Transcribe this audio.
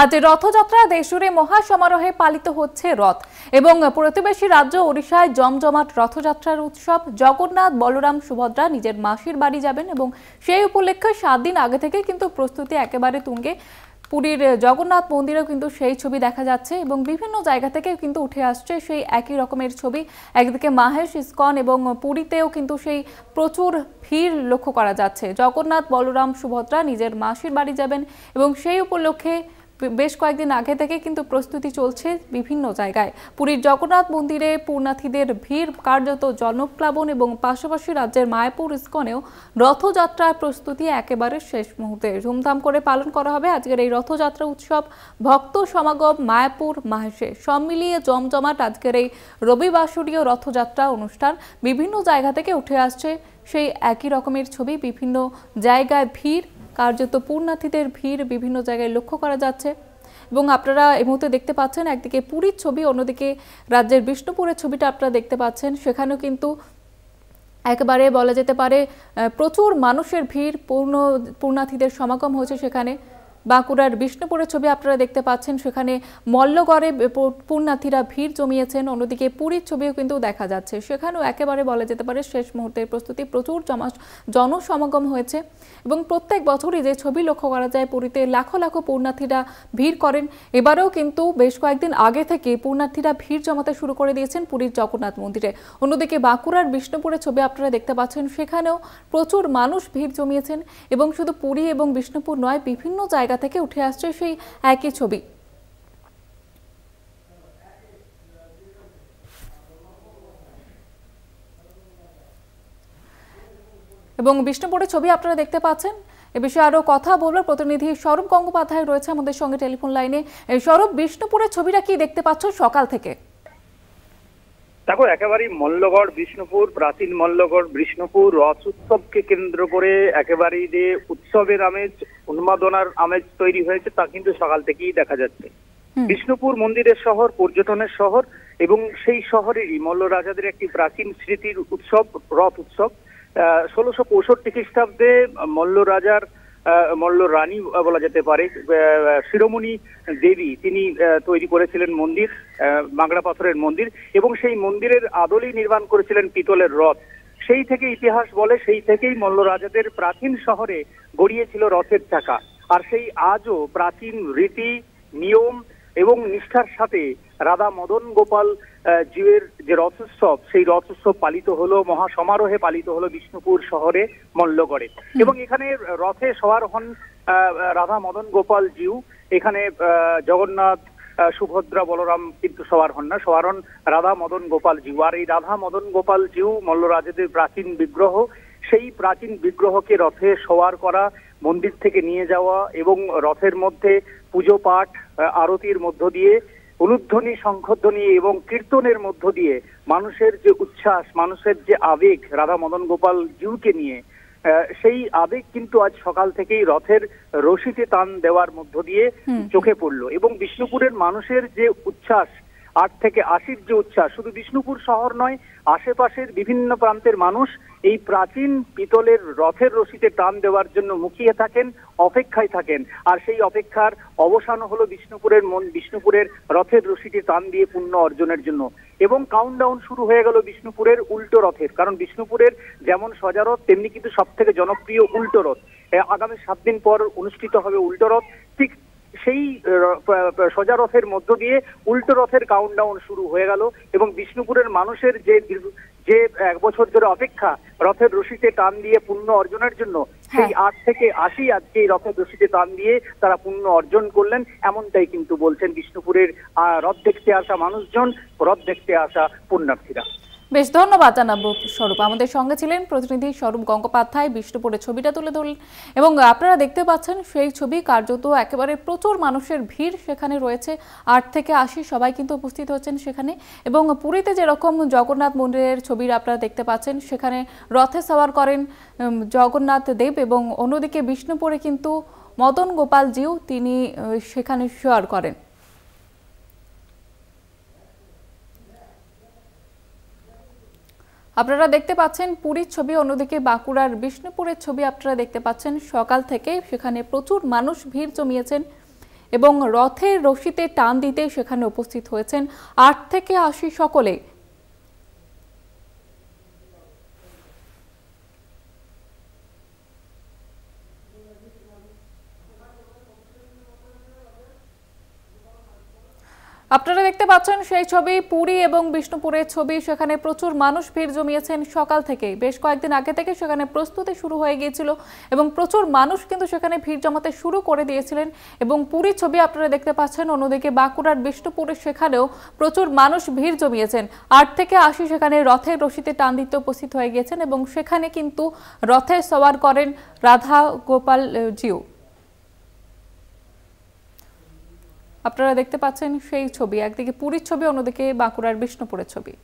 আজ রথযাত্রা দেশুরে মহা সমারোহে পালিত হচ্ছে রথ এবং প্রতিবেশী রাজ্য ওড়িশায় জমজমাট রথযাত্রার উৎসব জগন্নাথ বলরাম সুভদ্রা নিজের মাসির বাড়ি যাবেন এবং সেই উপলক্ষে সাত দিন আগে থেকে কিন্তু প্রস্তুতি একেবারে তুঙ্গে পুরীর জগন্নাথ মন্দিরেও কিন্তু সেই ছবি দেখা যাচ্ছে এবং বিভিন্ন জায়গা থেকে কিন্তু উঠে আসছে সেই একই রকমের ছবি একদিকে মাহেশ ইস্কন এবং পুরীতেও কিন্তু সেই প্রচুর ভিড় লক্ষ্য করা যাচ্ছে জগন্নাথ বলরাম সুভদ্রা নিজের মাসির বাড়ি যাবেন এবং সেই উপলক্ষে বেশ কয়েকদিন আগে থেকে কিন্তু প্রস্তুতি চলছে বিভিন্ন জায়গায় পুরীর জগন্নাথ মন্দিরে পূর্ণাথীদের ভিড় কার্যত জনপ্লাবন এবং পাশাপাশি রাজ্যের মায়াপুর ইস্কনেও রথযাত্রার প্রস্তুতি একেবারে শেষ মুহূর্তে ধুমধাম করে পালন করা হবে আজকের এই রথযাত্রা উৎসব ভক্ত সমাগম মায়াপুর মাহেশে সব মিলিয়ে জমজমাট আজকের এই রবিবাসরীয় রথযাত্রা অনুষ্ঠান বিভিন্ন জায়গা থেকে উঠে আসছে সেই একই রকমের ছবি বিভিন্ন জায়গায় ভিড় কার্যত পূর্ণার্থীদের ভিড় বিভিন্ন জায়গায় লক্ষ্য করা যাচ্ছে এবং আপনারা এই মুহূর্তে দেখতে পাচ্ছেন একদিকে পুরীর ছবি অন্যদিকে রাজ্যের বিষ্ণুপুরের ছবিটা আপনারা দেখতে পাচ্ছেন সেখানেও কিন্তু একেবারে বলা যেতে পারে প্রচুর মানুষের ভিড় পূর্ণ পূর্ণার্থীদের সমাগম হয়েছে সেখানে বাঁকুড়ার বিষ্ণুপুরের ছবি আপনারা দেখতে পাচ্ছেন সেখানে মল্লগড়ে পুণ্যার্থীরা ভিড় জমিয়েছেন অন্যদিকে পুরীর ছবিও কিন্তু দেখা যাচ্ছে সেখানেও একেবারে বলা যেতে পারে শেষ মুহূর্তের প্রস্তুতি প্রচুর জমা জনসমাগম হয়েছে এবং প্রত্যেক বছরই যে ছবি লক্ষ্য করা যায় পুরীতে লাখো লাখো পুণ্যার্থীরা ভিড় করেন এবারেও কিন্তু বেশ কয়েকদিন আগে থেকে পুণ্যার্থীরা ভিড় জমাতে শুরু করে দিয়েছেন পুরীর জগন্নাথ মন্দিরে অন্যদিকে বাঁকুড়ার বিষ্ণুপুরের ছবি আপনারা দেখতে পাচ্ছেন সেখানেও প্রচুর মানুষ ভিড় জমিয়েছেন এবং শুধু পুরী এবং বিষ্ণুপুর নয় বিভিন্ন জায়গা জায়গা থেকে উঠে আসছে সেই একই ছবি এবং বিষ্ণুপুরের ছবি আপনারা দেখতে পাচ্ছেন এ বিষয়ে আরো কথা বলবো প্রতিনিধি সৌরভ গঙ্গোপাধ্যায় রয়েছে আমাদের সঙ্গে টেলিফোন লাইনে সৌরভ বিষ্ণুপুরের ছবিটা কি দেখতে পাচ্ছ সকাল থেকে দেখো একেবারেই মল্লগড় বিষ্ণুপুর প্রাচীন মল্লগড় বিষ্ণুপুর রথ উৎসবকে কেন্দ্র করে একেবারেই যে উৎসবের আমেজ উন্মাদনার আমেজ তৈরি হয়েছে তা কিন্তু সকাল থেকেই দেখা যাচ্ছে বিষ্ণুপুর মন্দিরের শহর পর্যটনের শহর এবং সেই শহরেরই মল্ল রাজাদের একটি প্রাচীন স্মৃতির উৎসব রথ উৎসব আহ ষোলোশো পঁয়ষট্টি খ্রিস্টাব্দে মল্ল রাজার আহ মল্ল রানী বলা যেতে পারে শিরোমণি দেবী তিনি তৈরি করেছিলেন মন্দির মাংড়া পাথরের মন্দির এবং সেই মন্দিরের আদলেই নির্মাণ করেছিলেন পিতলের রথ সেই থেকে ইতিহাস বলে সেই থেকেই মল্ল রাজাদের প্রাচীন শহরে গড়িয়েছিল রথের চাকা আর সেই আজও প্রাচীন রীতি নিয়ম এবং নিষ্ঠার সাথে রাধা মদন গোপাল জীবের যে রথোৎসব সেই রথোৎসব পালিত হলো মহাসমারোহে পালিত হলো বিষ্ণুপুর শহরে মল্লগড়ে এবং এখানে রথে সবার হন রাধা মদন গোপাল জিউ এখানে জগন্নাথ সুভদ্রা বলরাম কিন্তু সবার হন না সবার হন রাধা মদন গোপাল জিউ আর এই রাধা মদন গোপাল জিউ মল্লরাজেদের প্রাচীন বিগ্রহ সেই প্রাচীন বিগ্রহকে রথে সওয়ার করা মন্দির থেকে নিয়ে যাওয়া এবং রথের মধ্যে পুজো পাঠ আরতির মধ্য দিয়ে অনুধ্বনি শঙ্খধ্বনি এবং কীর্তনের মধ্য দিয়ে মানুষের যে উচ্ছ্বাস মানুষের যে আবেগ রাধা মদন গোপাল জিউকে নিয়ে সেই আবেগ কিন্তু আজ সকাল থেকেই রথের রশিতে টান দেওয়ার মধ্য দিয়ে চোখে পড়লো এবং বিষ্ণুপুরের মানুষের যে উচ্ছ্বাস আট থেকে আশির যে উচ্ছ্বাস শুধু বিষ্ণুপুর শহর নয় আশেপাশের বিভিন্ন প্রান্তের মানুষ এই প্রাচীন পিতলের রথের রশিতে টান দেওয়ার জন্য মুখিয়ে থাকেন অপেক্ষায় থাকেন আর সেই অপেক্ষার অবসান হলো বিষ্ণুপুরের মন বিষ্ণুপুরের রথের রশিটি টান দিয়ে পুণ্য অর্জনের জন্য এবং কাউন্টডাউন শুরু হয়ে গেল বিষ্ণুপুরের উল্টো রথের কারণ বিষ্ণুপুরের যেমন সজারথ তেমনি কিন্তু সব থেকে জনপ্রিয় উল্টো রথ আগামী সাত দিন পর অনুষ্ঠিত হবে উল্টো রথ সেই সোজা রথের মধ্য দিয়ে উল্টো রথের কাউন্টডাউন শুরু হয়ে গেল এবং বিষ্ণুপুরের মানুষের যে যে এক বছর ধরে অপেক্ষা রথের রশিতে টান দিয়ে পুণ্য অর্জনের জন্য হ্যাঁ। সেই আট থেকে আশি আজকে এই রথের রশিতে টান দিয়ে তারা পুণ্য অর্জন করলেন এমনটাই কিন্তু বলছেন বিষ্ণুপুরের রথ দেখতে আসা মানুষজন রথ দেখতে আসা পুণ্যার্থীরা বেশ ধন্যবাদ জানাবো স্বরূপ আমাদের সঙ্গে ছিলেন প্রতিনিধি স্বরূপ গঙ্গোপাধ্যায় বিষ্ণুপুরের ছবিটা তুলে ধরলেন এবং আপনারা দেখতে পাচ্ছেন সেই ছবি কার্যত একেবারে প্রচুর মানুষের ভিড় সেখানে রয়েছে আট থেকে আশি সবাই কিন্তু উপস্থিত হচ্ছেন সেখানে এবং পুরীতে যেরকম জগন্নাথ মন্দিরের ছবির আপনারা দেখতে পাচ্ছেন সেখানে রথে সওয়ার করেন জগন্নাথ দেব এবং অন্যদিকে বিষ্ণুপুরে কিন্তু মদন গোপালজিও তিনি সেখানে শেয়ার করেন আপনারা দেখতে পাচ্ছেন পুরীর ছবি অন্যদিকে বাঁকুড়ার বিষ্ণুপুরের ছবি আপনারা দেখতে পাচ্ছেন সকাল থেকে সেখানে প্রচুর মানুষ ভিড় জমিয়েছেন এবং রথের রশিতে টান দিতে সেখানে উপস্থিত হয়েছেন আট থেকে আশি সকলে আপনারা দেখতে পাচ্ছেন সেই ছবি পুরী এবং বিষ্ণুপুরের ছবি সেখানে প্রচুর মানুষ ভিড় জমিয়েছেন সকাল থেকেই বেশ কয়েকদিন আগে থেকে সেখানে প্রস্তুতি শুরু হয়ে গিয়েছিল এবং প্রচুর মানুষ কিন্তু সেখানে ভিড় জমাতে শুরু করে দিয়েছিলেন এবং পুরীর ছবি আপনারা দেখতে পাচ্ছেন অন্যদিকে বাঁকুড়ার বিষ্ণুপুরে সেখানেও প্রচুর মানুষ ভিড় জমিয়েছেন আট থেকে আশি সেখানে রথের রশিতে টান দিতে উপস্থিত হয়ে গিয়েছেন এবং সেখানে কিন্তু রথে সওয়ার করেন রাধা গোপাল জিও আপনারা দেখতে পাচ্ছেন সেই ছবি একদিকে পুরীর ছবি অন্যদিকে বাঁকুড়ার বিষ্ণুপুরের ছবি